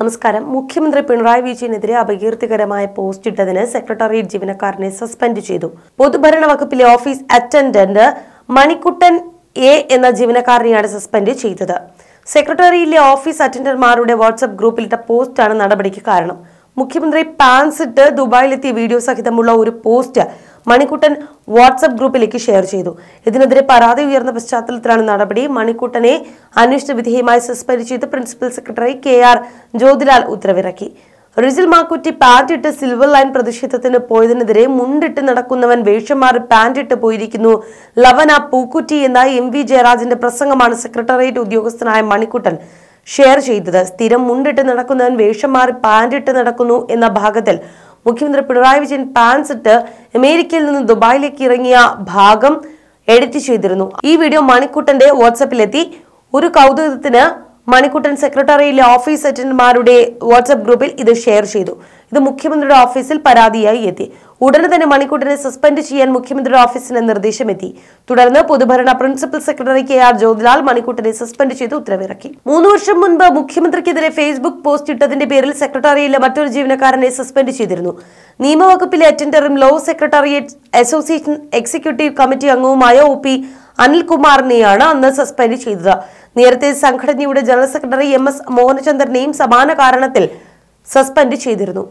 നമസ്കാരം മുഖ്യമന്ത്രി പിണറായി വിജയനെതിരെ അപകീർത്തികരമായ പോസ്റ്റ് ഇട്ടതിന് സെക്രട്ടേറിയറ്റ് ജീവനക്കാരനെ സസ്പെൻഡ് ചെയ്തു പൊതുഭരണ വകുപ്പിലെ ഓഫീസ് അറ്റൻഡന്റ് മണിക്കുട്ടൻ എ എന്ന ജീവനക്കാരനെയാണ് സസ്പെൻഡ് ചെയ്തത് സെക്രട്ടേറിയറ്റിലെ ഓഫീസ് അറ്റൻഡർമാരുടെ വാട്സ്ആപ്പ് ഗ്രൂപ്പിലിട്ട പോസ്റ്റാണ് നടപടിക്ക് കാരണം മുഖ്യമന്ത്രി പാൻസിട്ട് ദുബായിലെത്തിയ വീഡിയോ സഹിതമുള്ള ഒരു പോസ്റ്റ് മണിക്കുട്ടൻ വാട്സപ്പ് ഗ്രൂപ്പിലേക്ക് ഷെയർ ചെയ്തു ഇതിനെതിരെ പരാതി ഉയർന്ന പശ്ചാത്തലത്തിലാണ് നടപടി മണിക്കുട്ടനെ അന്വേഷണ വിധേയമായി സസ്പെൻഡ് ചെയ്ത് principal secretary K R Jyothilal ഉത്തരവിറക്കി റിജിൽ മാക്കുറ്റി പാൻറ്റിട്ട് സിൽവർ ലൈൻ പ്രതിഷേധത്തിന് പോയതിനെതിരെ മുണ്ടിട്ട് നടക്കുന്നവൻ വേഷം മാറി പാൻറ്റിട്ട് പോയിരിക്കുന്നു ലവന പൂക്കുറ്റി എന്ന എം വി ജയരാജന്റെ പ്രസംഗമാണ് സെക്രട്ടേറിയറ്റ് ഉദ്യോഗസ്ഥനായ മണിക്കുട്ടൻ ഷെയർ ചെയ്തത് സ്ഥിരം മുണ്ടിട്ട് നടക്കുന്നവൻ വേഷം മാറി പാൻറ്റിട്ട് നടക്കുന്നു എന്ന ഭാഗത്തിൽ മുഖ്യമന്ത്രി പിണറായി വിജയൻ പാൻസ് ഇട്ട് അമേരിക്കയിൽ നിന്ന് ദുബായിലേക്ക് ഇറങ്ങിയ ഭാഗം എഡിറ്റ് ചെയ്തിരുന്നു ഈ വീഡിയോ മണിക്കുട്ടന്റെ വാട്സപ്പിലെത്തി ഒരു കൗതുകത്തിന് മണിക്കുട്ടൻ സെക്രട്ടറിയിലെ ഓഫീസ് അറ്റൻഡർമാരുടെ വാട്സപ്പ് ഗ്രൂപ്പിൽ ഇത് ഷെയർ ചെയ്തു ഇത് മുഖ്യമന്ത്രിയുടെ ഓഫീസിൽ പരാതിയായി എത്തി ഉടനെ തന്നെ മണിക്കൂട്ടിനെ സസ്പെൻഡ് ചെയ്യാൻ മുഖ്യമന്ത്രിയുടെ ഓഫീസിന് നിർദ്ദേശമെത്തി തുടർന്ന് പൊതുഭരണ principal secretary K R Jyothilal മണിക്കൂട്ടിനെ സസ്പെൻഡ് ചെയ്ത് ഉത്തരവിറക്കി മൂന്ന് വർഷം മുൻപ് മുഖ്യമന്ത്രിക്കെതിരെ ഫേസ്ബുക്ക് പോസ്റ്റ് ഇട്ടതിന്റെ പേരിൽ സെക്രട്ടറിയിലെ മറ്റൊരു ജീവനക്കാരനെ സസ്പെൻഡ് ചെയ്തിരുന്നു നിയമവകുപ്പിലെ അറ്റൻഡറും law secretariat association executive committee അംഗവുമായ ഒ പി അനിൽകുമാറിനെയാണ് അന്ന് സസ്പെൻഡ് ചെയ്തത് നേരത്തെ സംഘടനയുടെ ജനറൽ സെക്രട്ടറി എം എസ് മോഹനചന്ദ്രനെയും സമാന കാരണത്തിൽ സസ്പെൻഡ് ചെയ്തിരുന്നു